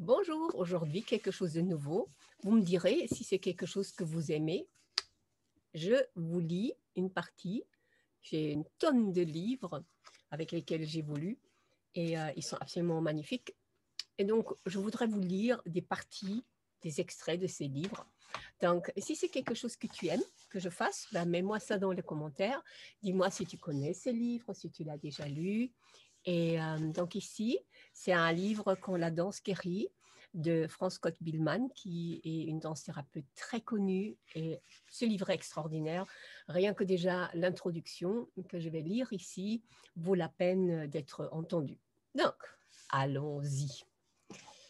Bonjour, aujourd'hui quelque chose de nouveau. Vous me direz si c'est quelque chose que vous aimez. Je vous lis une partie. J'ai une tonne de livres avec lesquels j'ai voulu et euh, ils sont absolument magnifiques. Et donc, je voudrais vous lire des parties, des extraits de ces livres. Donc, si c'est quelque chose que tu aimes que je fasse, ben, mets-moi ça dans les commentaires. Dis-moi si tu connais ces livres, si tu l'as déjà lu, et euh, donc ici, c'est un livre qu'on la danse guérit de France Scott Billman, qui est une danse thérapeute très connue. Et ce livre est extraordinaire. Rien que déjà l'introduction que je vais lire ici vaut la peine d'être entendue. Donc, allons-y.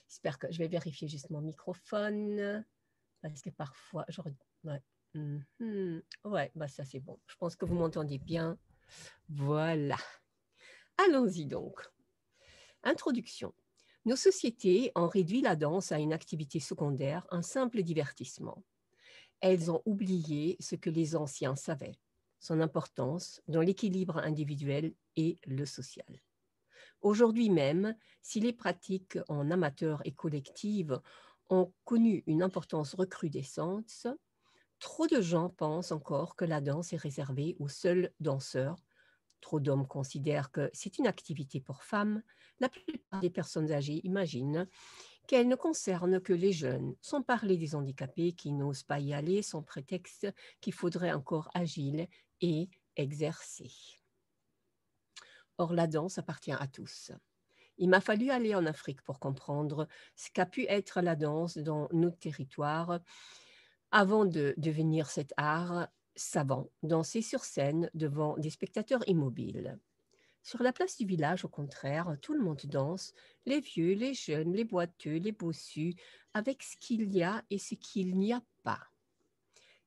J'espère que je vais vérifier juste mon microphone, parce que parfois, je... ouais. Mhm. ouais, bah ça c'est bon. Je pense que vous m'entendez bien. Voilà. Allons-y donc. Introduction. Nos sociétés ont réduit la danse à une activité secondaire, un simple divertissement. Elles ont oublié ce que les anciens savaient, son importance dans l'équilibre individuel et le social. Aujourd'hui même, si les pratiques en amateur et collective ont connu une importance recrudescente, trop de gens pensent encore que la danse est réservée aux seuls danseurs Trop d'hommes considèrent que c'est une activité pour femmes. La plupart des personnes âgées imaginent qu'elle ne concerne que les jeunes, sans parler des handicapés qui n'osent pas y aller sans prétexte qu'il faudrait encore agile et exercer Or, la danse appartient à tous. Il m'a fallu aller en Afrique pour comprendre ce qu'a pu être la danse dans nos territoires avant de devenir cet art savants danser sur scène devant des spectateurs immobiles. Sur la place du village, au contraire, tout le monde danse, les vieux, les jeunes, les boiteux, les bossus, avec ce qu'il y a et ce qu'il n'y a pas.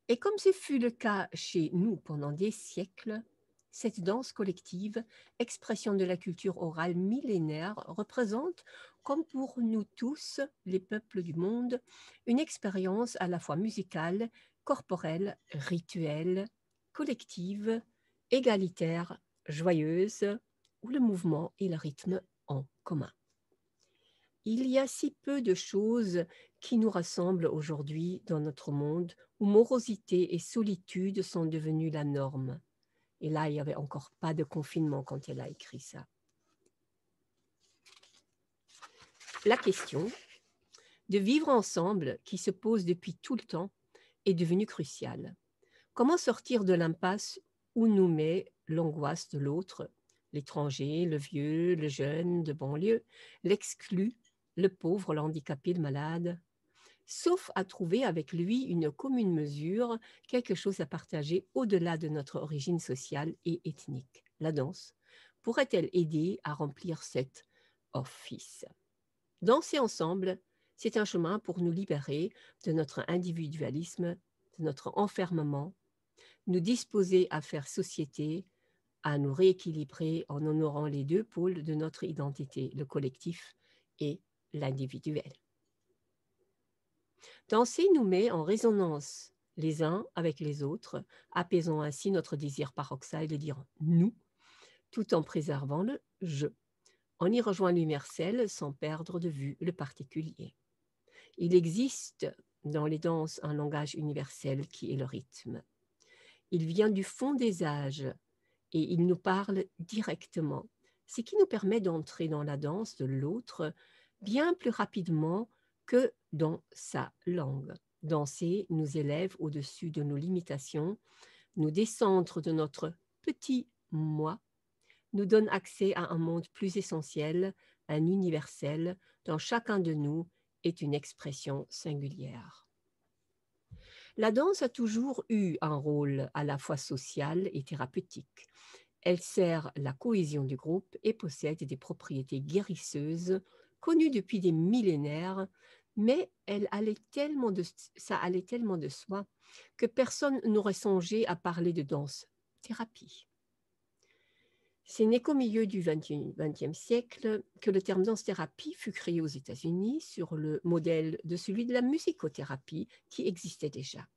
Et comme ce fut le cas chez nous pendant des siècles, cette danse collective, expression de la culture orale millénaire, représente, comme pour nous tous, les peuples du monde, une expérience à la fois musicale, corporelle, rituelle, collective, égalitaire, joyeuse, où le mouvement et le rythme en commun. Il y a si peu de choses qui nous rassemblent aujourd'hui dans notre monde où morosité et solitude sont devenues la norme. Et là, il n'y avait encore pas de confinement quand elle a écrit ça. La question de vivre ensemble qui se pose depuis tout le temps est devenue cruciale. Comment sortir de l'impasse où nous met l'angoisse de l'autre, l'étranger, le vieux, le jeune de banlieue, l'exclu, le pauvre, l'handicapé, le malade sauf à trouver avec lui une commune mesure, quelque chose à partager au-delà de notre origine sociale et ethnique. La danse pourrait-elle aider à remplir cet office Danser ensemble c'est un chemin pour nous libérer de notre individualisme, de notre enfermement, nous disposer à faire société, à nous rééquilibrer en honorant les deux pôles de notre identité, le collectif et l'individuel. Danser nous met en résonance les uns avec les autres, apaisant ainsi notre désir paroxyle de dire nous, tout en préservant le je. On y rejoint l'universel sans perdre de vue le particulier. Il existe dans les danses un langage universel qui est le rythme. Il vient du fond des âges et il nous parle directement, ce qui nous permet d'entrer dans la danse de l'autre bien plus rapidement que dans sa langue. Danser nous élève au-dessus de nos limitations, nous décentre de notre petit moi, nous donne accès à un monde plus essentiel, un universel, dans chacun de nous est une expression singulière. La danse a toujours eu un rôle à la fois social et thérapeutique. Elle sert la cohésion du groupe et possède des propriétés guérisseuses connues depuis des millénaires, mais elle allait tellement de, ça allait tellement de soi que personne n'aurait songé à parler de danse thérapie. C'est n'est qu'au milieu du XXe siècle que le terme danse-thérapie fut créé aux États-Unis sur le modèle de celui de la musicothérapie qui existait déjà.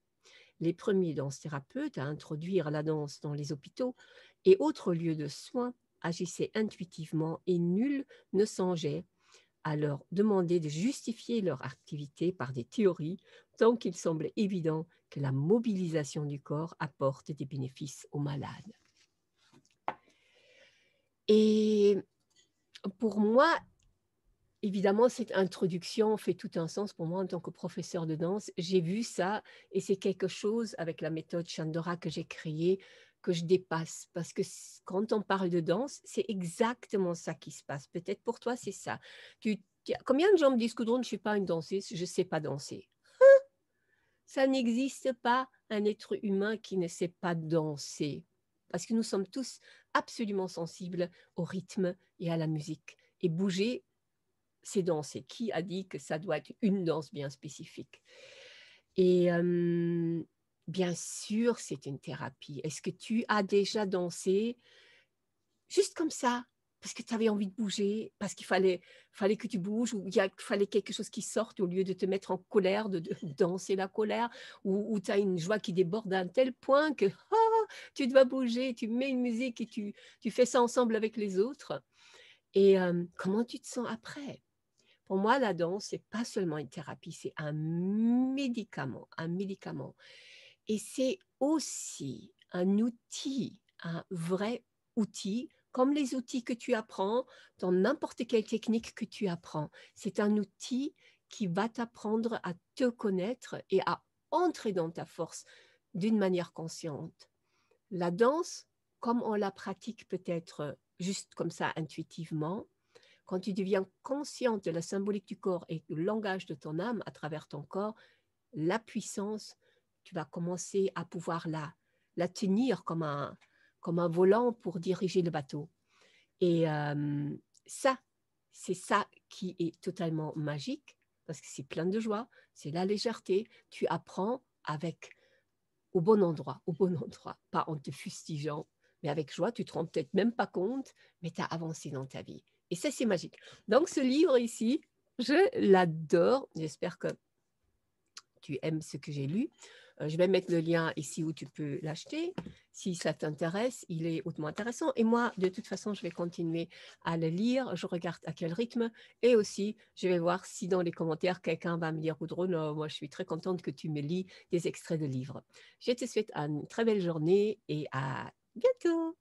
Les premiers danse-thérapeutes à introduire la danse dans les hôpitaux et autres lieux de soins agissaient intuitivement et nul ne songeait à leur demander de justifier leur activité par des théories, tant qu'il semblait évident que la mobilisation du corps apporte des bénéfices aux malades. Et pour moi, évidemment, cette introduction fait tout un sens pour moi en tant que professeur de danse. J'ai vu ça et c'est quelque chose avec la méthode Chandora que j'ai créée que je dépasse parce que quand on parle de danse, c'est exactement ça qui se passe. Peut-être pour toi, c'est ça. combien de gens me disent que je ne suis pas une danseuse, je ne sais pas danser hein Ça n'existe pas un être humain qui ne sait pas danser parce que nous sommes tous absolument sensibles au rythme et à la musique. Et bouger, c'est danser. Qui a dit que ça doit être une danse bien spécifique Et euh, bien sûr, c'est une thérapie. Est-ce que tu as déjà dansé juste comme ça parce que tu avais envie de bouger, parce qu'il fallait, fallait que tu bouges, ou il fallait quelque chose qui sorte au lieu de te mettre en colère, de, danser la colère, ou, tu as une joie qui déborde à un tel point que oh, tu dois bouger, tu mets une musique et tu, fais ça ensemble avec les autres. Et euh, comment tu te sens après Pour moi, la danse, n’est pas seulement une thérapie, c'est un médicament, un médicament. Et c'est aussi un outil, un vrai outil, comme les outils que tu apprends dans n'importe quelle technique que tu apprends. C'est un outil qui va t'apprendre à te connaître et à entrer dans ta force d'une manière consciente la danse, comme on la pratique peut-être euh, juste comme ça intuitivement, quand tu deviens consciente de la symbolique du corps et du langage de ton âme à travers ton corps, la puissance, tu vas commencer à pouvoir la, tenir comme un, volant pour diriger le bateau. Et euh, ça, c'est ça qui est totalement magique, parce que c'est plein de joie, c'est la légèreté, tu apprends avec au bon endroit, au bon endroit, pas en te fustigeant, mais avec joie, tu te rends peut-être même pas compte, mais tu as avancé dans ta vie. Et ça, c'est magique. Donc, ce livre ici, je l'adore. J'espère que tu aimes ce que j'ai lu. Euh, je vais mettre le lien ici où tu peux l'acheter. Si ça t'intéresse, il est hautement intéressant. Et moi, de toute façon, je vais continuer à le lire. Je regarde à quel rythme. Et aussi, je vais voir si dans les commentaires, quelqu'un va me dire, de moi, je suis très contente que tu me lis des extraits de livres. Je te souhaite une très belle journée et à bientôt.